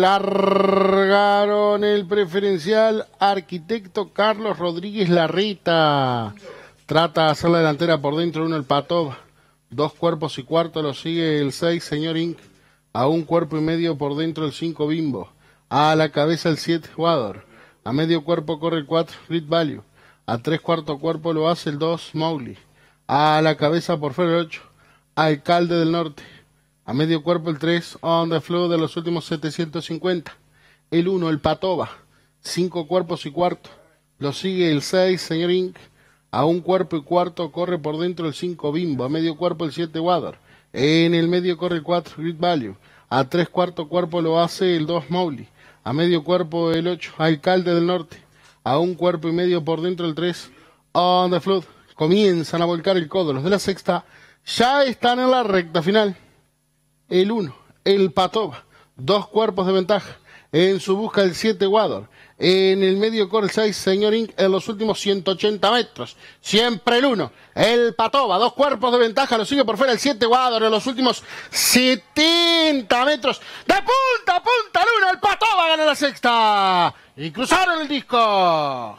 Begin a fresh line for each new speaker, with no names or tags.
largaron el preferencial arquitecto Carlos Rodríguez Larrita. Trata de hacer la delantera por dentro, uno el Patov. Dos cuerpos y cuarto lo sigue el 6, señor Inc. A un cuerpo y medio por dentro el 5 Bimbo. A la cabeza el 7 Jugador. A medio cuerpo corre el 4 Rit Value. A tres cuarto cuerpo lo hace el 2 Mowgli. A la cabeza por fuera el 8 Alcalde del Norte. A medio cuerpo el 3, on the Flood, de los últimos 750. El 1, el Patova, cinco cuerpos y cuarto. Lo sigue el 6, señor Inc. A un cuerpo y cuarto corre por dentro el 5, Bimbo. A medio cuerpo el 7, Wadar. En el medio corre el 4, Great Value. A tres cuarto cuerpo lo hace el 2, Mowley. A medio cuerpo el 8, Alcalde del Norte. A un cuerpo y medio por dentro el 3, on the flood. Comienzan a volcar el codo. Los de la sexta ya están en la recta final el 1, el Patova, dos cuerpos de ventaja. En su busca el 7 Guador. En el medio core el 6, señor Inc. en los últimos 180 metros. Siempre el 1. El Patova, dos cuerpos de ventaja. Lo sigue por fuera el 7 Guador en los últimos 70 metros. De punta a punta el 1. El Patova gana la sexta. Y cruzaron el disco.